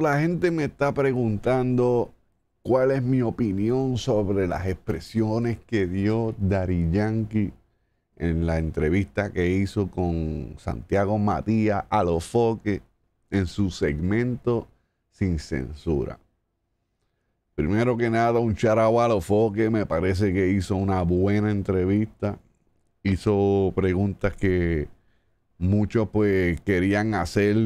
la gente me está preguntando cuál es mi opinión sobre las expresiones que dio Dari Yankee en la entrevista que hizo con Santiago Matías a los foques en su segmento Sin Censura. Primero que nada, un charabo a los foques me parece que hizo una buena entrevista. Hizo preguntas que muchos pues querían hacer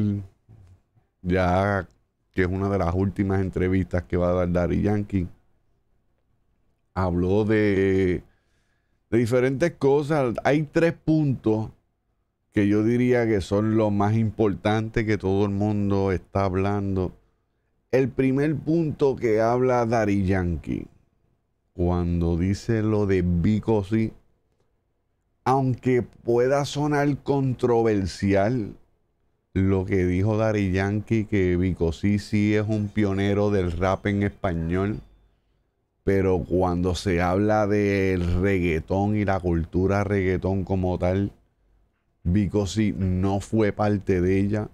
ya que es una de las últimas entrevistas que va a dar Dari Yankee, habló de, diferentes cosas. Hay tres puntos que yo diría que son los más importantes que todo el mundo está hablando. El primer punto que habla Dari Yankee, cuando dice lo de Vico, aunque pueda sonar controversial, lo que dijo Dari Yankee, que Vicosí sí es un pionero del rap en español, pero cuando se habla del reggaetón y la cultura reggaetón como tal, Vicosí no fue parte de ella.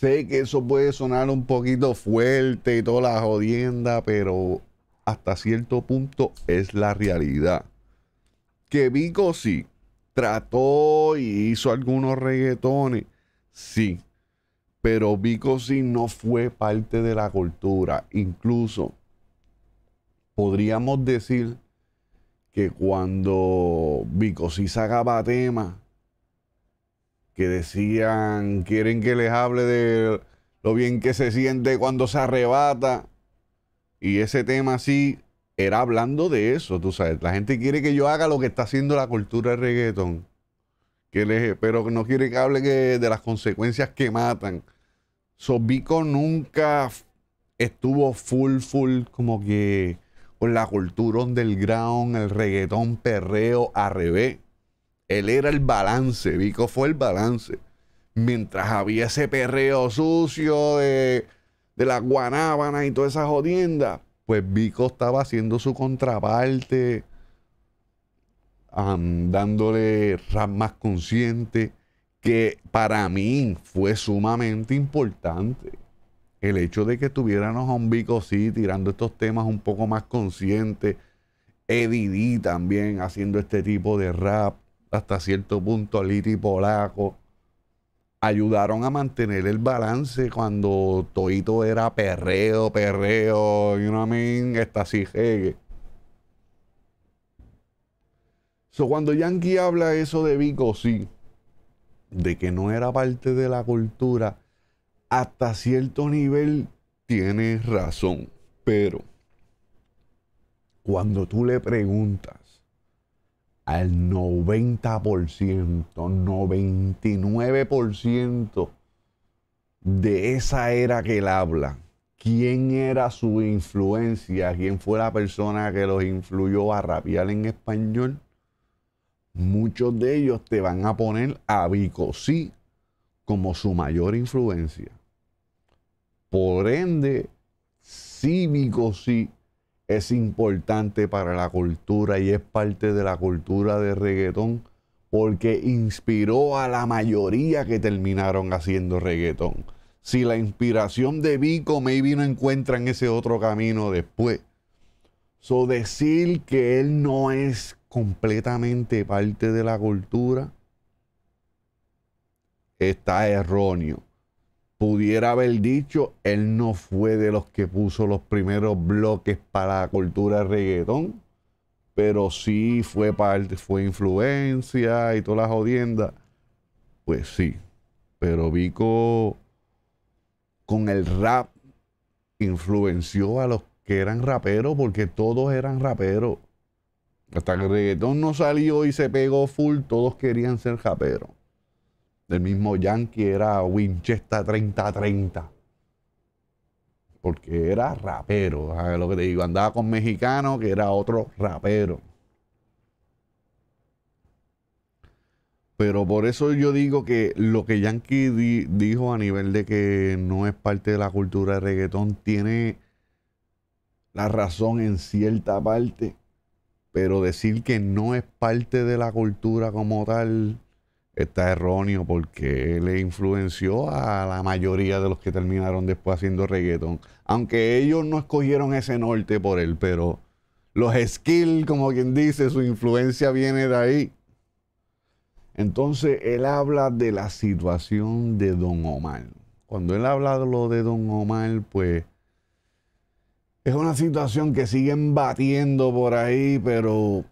Sé que eso puede sonar un poquito fuerte y toda la jodienda, pero hasta cierto punto es la realidad. Que Vico trató y hizo algunos reggaetones, sí, pero Vico no fue parte de la cultura. Incluso podríamos decir que cuando Vico sacaba temas que decían, quieren que les hable de lo bien que se siente cuando se arrebata. Y ese tema sí era hablando de eso, tú sabes. La gente quiere que yo haga lo que está haciendo la cultura de reggaetón pero no quiere que hable de las consecuencias que matan. Sobico nunca estuvo full, full, como que con la cultura underground, el reggaetón, perreo, al revés. Él era el balance, Vico fue el balance. Mientras había ese perreo sucio de, de la guanábana y toda esa jodienda... pues Vico estaba haciendo su contraparte dándole rap más consciente, que para mí fue sumamente importante. El hecho de que tuviéramos a un tirando estos temas un poco más conscientes, Eddie también haciendo este tipo de rap, hasta cierto punto Liti Polaco, ayudaron a mantener el balance cuando Toito era perreo, perreo, y you know I mean? Esta sí cuando Yankee habla eso de Vico, sí, de que no era parte de la cultura, hasta cierto nivel tiene razón. Pero cuando tú le preguntas al 90%, 99% de esa era que él habla, quién era su influencia, quién fue la persona que los influyó a rapear en español, muchos de ellos te van a poner a sí como su mayor influencia. Por ende, sí, Bicosí es importante para la cultura y es parte de la cultura de reggaetón porque inspiró a la mayoría que terminaron haciendo reggaetón. Si la inspiración de Vico maybe no en ese otro camino después. So decir que él no es completamente parte de la cultura, está erróneo. Pudiera haber dicho, él no fue de los que puso los primeros bloques para la cultura de reggaetón, pero sí fue parte, fue influencia y todas las jodiendas. Pues sí, pero Vico con el rap influenció a los que eran raperos porque todos eran raperos. Hasta que el reggaetón no salió y se pegó full, todos querían ser rapero. El mismo Yankee era Winchester 30-30. Porque era rapero. ¿sabes lo que te digo? Andaba con mexicano que era otro rapero. Pero por eso yo digo que lo que Yankee dijo a nivel de que no es parte de la cultura de reggaetón tiene la razón en cierta parte pero decir que no es parte de la cultura como tal está erróneo porque le influenció a la mayoría de los que terminaron después haciendo reggaeton. Aunque ellos no escogieron ese norte por él, pero los skill como quien dice, su influencia viene de ahí. Entonces él habla de la situación de Don Omar. Cuando él habla de lo de Don Omar, pues es una situación que siguen batiendo por ahí, pero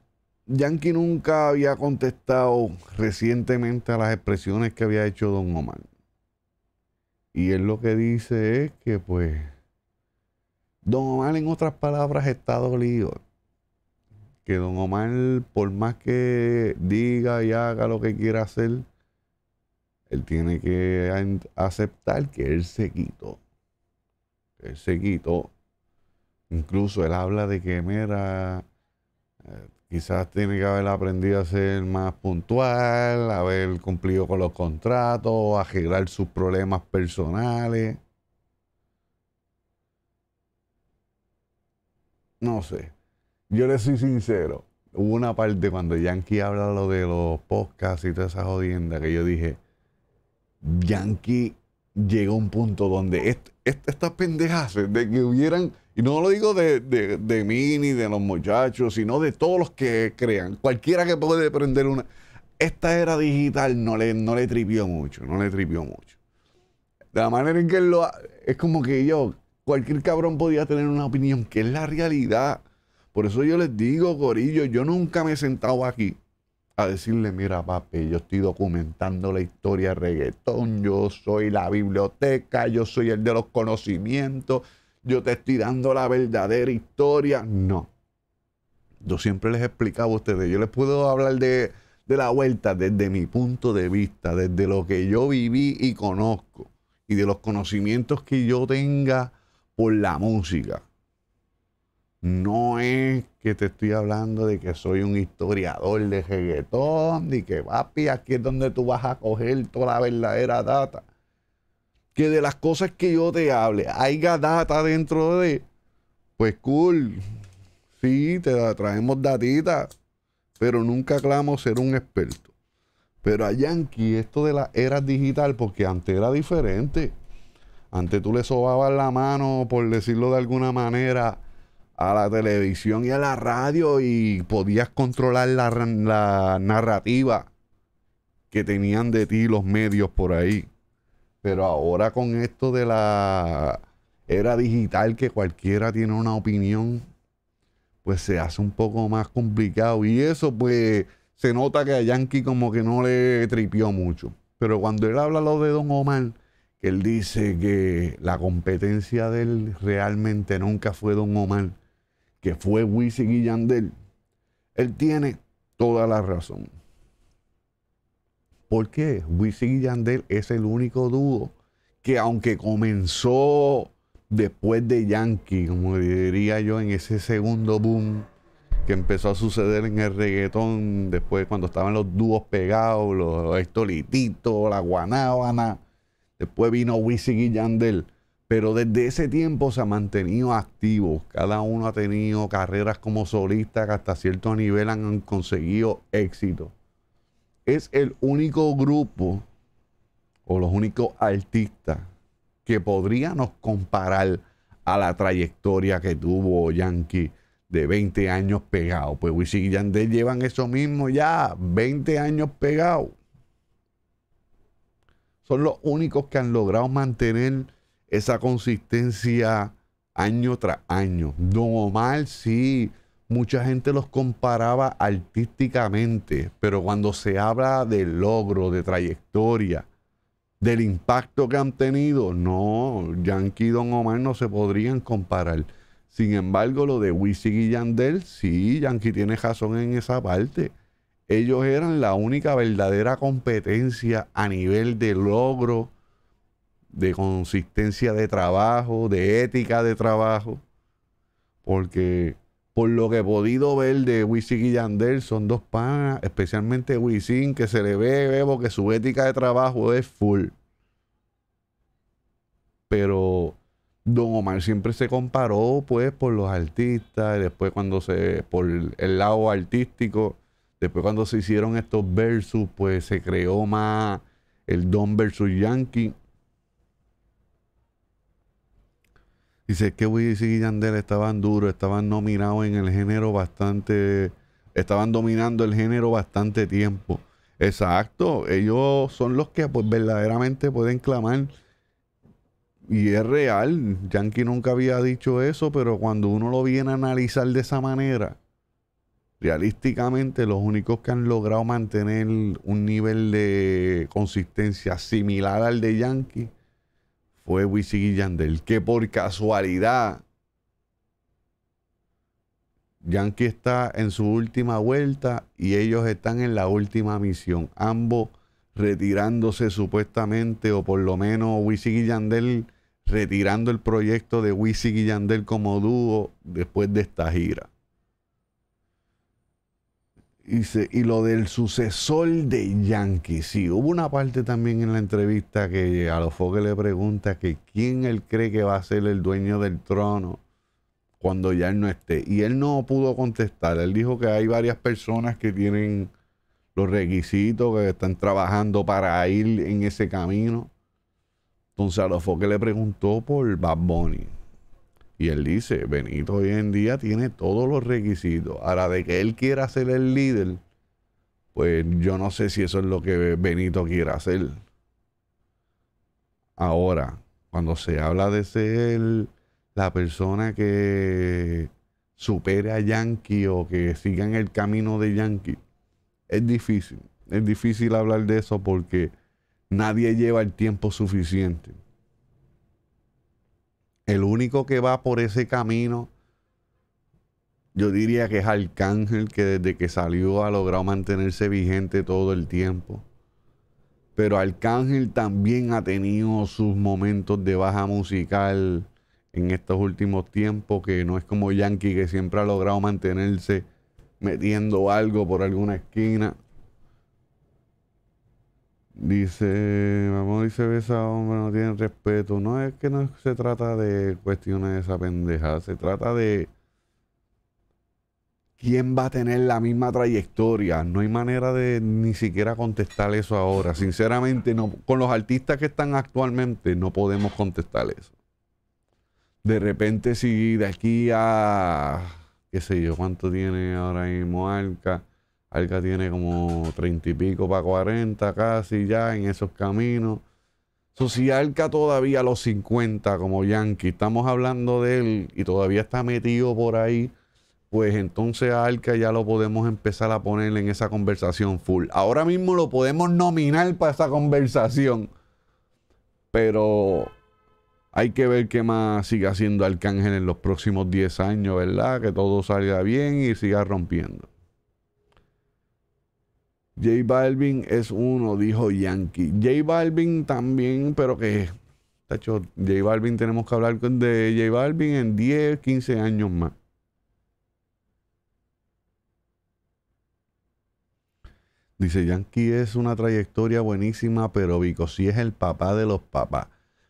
Yankee nunca había contestado recientemente a las expresiones que había hecho Don Omar. Y él lo que dice es que, pues, Don Omar, en otras palabras, está dolido. Que Don Omar, por más que diga y haga lo que quiera hacer, él tiene que aceptar que él se quitó. él se quitó. Incluso él habla de que, mira, eh, quizás tiene que haber aprendido a ser más puntual, haber cumplido con los contratos, arreglar sus problemas personales. No sé. Yo le soy sincero. Hubo una parte cuando Yankee habla lo de los podcasts y toda esa jodienda que yo dije, Yankee Llegó un punto donde estas pendejas de que hubieran, y no lo digo de, de, mí ni de los muchachos, sino de todos los que crean, cualquiera que puede aprender una. Esta era digital no le, no le tripió mucho, no le tripió mucho. De la manera en que lo. Es como que yo, cualquier cabrón podía tener una opinión, que es la realidad. Por eso yo les digo, Gorillo, yo nunca me he sentado aquí a decirle, mira papi, yo estoy documentando la historia de reggaetón, yo soy la biblioteca, yo soy el de los conocimientos, yo te estoy dando la verdadera historia. No. Yo siempre les explicaba a ustedes, yo les puedo hablar de, de la vuelta desde mi punto de vista, desde lo que yo viví y conozco, y de los conocimientos que yo tenga por la música. No es que te estoy hablando de que soy un historiador de reggaetón y que papi, aquí es donde tú vas a coger toda la verdadera data. Que de las cosas que yo te hable, haya data dentro de, pues cool, sí, te traemos datita, pero nunca clamo ser un experto. Pero a Yankee, esto de la era digital, porque antes era diferente. Antes tú le sobabas la mano, por decirlo de alguna manera, a la televisión y a la radio y podías controlar la, narrativa que tenían de ti los medios por ahí. Pero ahora con esto de la era digital que cualquiera tiene una opinión, pues se hace un poco más complicado. Y eso pues se nota que a Yankee como que no le tripió mucho. Pero cuando él habla lo de Don Omar, que él dice que la competencia de él realmente nunca fue Don Omar, que fue Wisin y Yandel, él tiene toda la razón. ¿Por qué? Wisin y Yandel es el único dúo que aunque comenzó después de Yankee, como diría yo, en ese segundo boom que empezó a suceder en el reggaetón, después cuando estaban los dúos pegados, los estolititos, la guanábana, después vino Wisin y Yandel. Pero desde ese tiempo se ha mantenido activo. Cada uno ha tenido carreras como solista que hasta cierto nivel han conseguido éxito. Es el único grupo o los únicos artistas que podríamos comparar a la trayectoria que tuvo Yankee de 20 años pegado. Pues Wisin y Yandel llevan eso mismo ya, 20 años pegado. Son los únicos que han logrado mantener esa consistencia año tras año. Don Omar sí, mucha gente los comparaba artísticamente, pero cuando se habla de logro, de trayectoria, del impacto que han tenido, no, Yankee y Don Omar no se podrían comparar. Sin embargo, lo de Wisin y Yandel, sí, Yankee tiene razón en esa parte. Ellos eran la única verdadera competencia a nivel de logro, de consistencia de trabajo, de ética de trabajo, porque por lo que he podido ver de Wisin y Yandel, son dos panas, especialmente Wisin, que se le ve, veo que su ética de trabajo es full. Pero Don Omar siempre se comparó, pues, por los artistas, y después cuando se, por el lado artístico, después cuando se hicieron estos versus, pues se creó más el Don versus Yankee Dice que Willis y Yandel estaban duros, estaban nominados en el género bastante, estaban dominando el género bastante tiempo. Exacto, ellos son los que pues, verdaderamente pueden clamar. Y es real, Yankee nunca había dicho eso, pero cuando uno lo viene a analizar de esa manera, realísticamente los únicos que han logrado mantener un nivel de consistencia similar al de Yankee fue Wisin y que por casualidad Yankee está en su última vuelta y ellos están en la última misión. Ambos retirándose supuestamente, o por lo menos Wisin y retirando el proyecto de Wisin y como dúo después de esta gira. Y, lo del sucesor de Yankee. Sí, hubo una parte también en la entrevista que a los le pregunta que quién él cree que va a ser el dueño del trono cuando ya él no esté. Y él no pudo contestar. Él dijo que hay varias personas que tienen los requisitos, que están trabajando para ir en ese camino. Entonces a los foques le preguntó por Bad Bunny. Y él dice, Benito hoy en día tiene todos los requisitos. Ahora, de que él quiera ser el líder, pues yo no sé si eso es lo que Benito quiera hacer. Ahora, cuando se habla de ser la persona que supere a Yankee o que siga en el camino de Yankee, es difícil. Es difícil hablar de eso porque nadie lleva el tiempo suficiente el único que va por ese camino, yo diría que es Arcángel, que desde que salió ha logrado mantenerse vigente todo el tiempo. Pero Arcángel también ha tenido sus momentos de baja musical en estos últimos tiempos, que no es como Yankee, que siempre ha logrado mantenerse metiendo algo por alguna esquina. Dice, vamos dice esa hombre, no tiene respeto. No es que no se trata de cuestiones de esa pendeja, se trata de quién va a tener la misma trayectoria. No hay manera de ni siquiera contestar eso ahora. Sinceramente, no, con los artistas que están actualmente no podemos contestar eso. De repente, si de aquí a, qué sé yo, cuánto tiene ahora en Arca Arca tiene como treinta y pico para 40 casi ya en esos caminos. si Alca todavía a los 50 como Yankee, estamos hablando de él y todavía está metido por ahí, pues entonces a Alca ya lo podemos empezar a poner en esa conversación full. Ahora mismo lo podemos nominar para esa conversación, pero hay que ver qué más sigue haciendo Arcángel en los próximos 10 años, ¿verdad? Que todo salga bien y siga rompiendo. J Balvin es uno, dijo Yankee. J Balvin también, pero que. hecho, J Balvin tenemos que hablar de J Balvin en 10, 15 años más. Dice, Yankee es una trayectoria buenísima, pero Vico sí es el papá de los papás.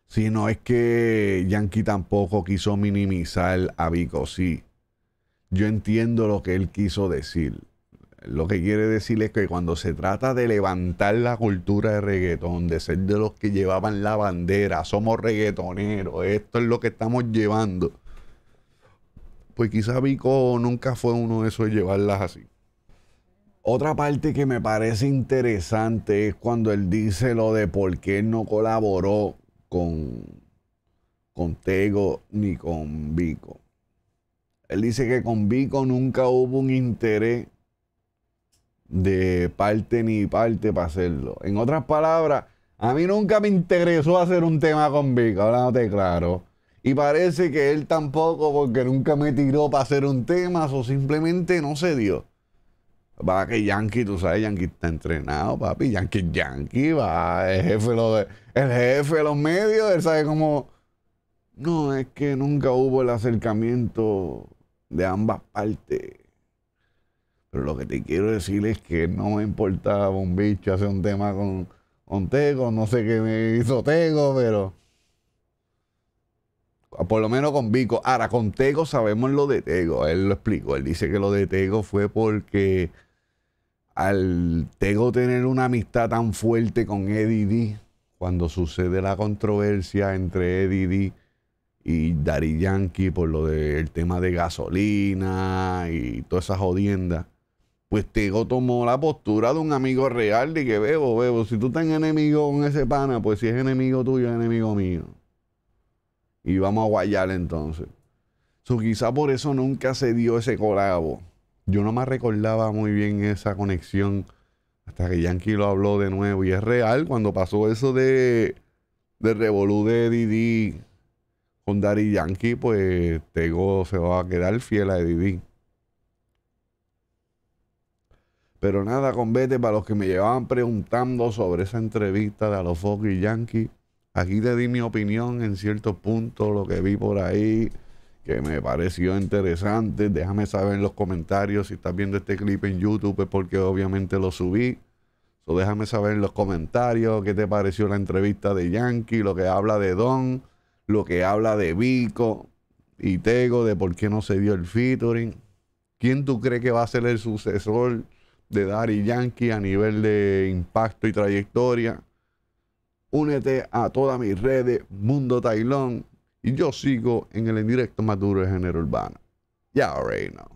Si no es que Yankee tampoco quiso minimizar a Vico sí. Yo entiendo lo que él quiso decir. Lo que quiere decir es que cuando se trata de levantar la cultura de reggaetón, de ser de los que llevaban la bandera, somos reggaetoneros, esto es lo que estamos llevando. Pues quizá Vico nunca fue uno de esos llevarlas así. Otra parte que me parece interesante es cuando él dice lo de por qué no colaboró con, con Tego ni con Vico. Él dice que con Vico nunca hubo un interés de parte ni parte para hacerlo. En otras palabras, a mí nunca me interesó hacer un tema con Vic, hablándote claro. Y parece que él tampoco, porque nunca me tiró para hacer un tema, o simplemente no se dio. Va que Yankee, tú sabes, Yankee está entrenado, papi. Yankee, Yankee, va, el jefe, el jefe de los medios, él sabe cómo. No, es que nunca hubo el acercamiento de ambas partes. Pero lo que te quiero decir es que no me importaba un bicho hacer un tema con, Tego, no sé qué me hizo Tego, pero por lo menos con Vico. Ahora, con Tego sabemos lo de Tego. Él lo explicó. Él dice que lo de Tego fue porque al Tego tener una amistad tan fuerte con Eddie D, cuando sucede la controversia entre Eddie D y Dari Yankee por lo del tema de gasolina y todas esas jodiendas, pues Tego tomó la postura de un amigo real de que bebo, bebo, si tú estás enemigo con ese pana, pues si es enemigo tuyo, es enemigo mío. Y vamos a guayar entonces. quizá por eso nunca se dio ese colabo. Yo no me recordaba muy bien esa conexión hasta que Yankee lo habló de nuevo. Y es real cuando pasó eso de, de Revolú de Didi con Dari Yankee, pues Tego se va a quedar fiel a Didi. Pero nada, convete para los que me llevaban preguntando sobre esa entrevista de Alofoque y Yankee. Aquí te di mi opinión en ciertos puntos, lo que vi por ahí, que me pareció interesante. Déjame saber en los comentarios si estás viendo este clip en YouTube, es porque obviamente lo subí. So, déjame saber en los comentarios qué te pareció la entrevista de Yankee, lo que habla de Don, lo que habla de Vico y Tego, de por qué no se dio el featuring. ¿Quién tú crees que va a ser el sucesor de Dari Yankee a nivel de impacto y trayectoria. Únete a todas mis redes, Mundo Tailón. Y yo sigo en el indirecto directo más de género urbano. Ya, reina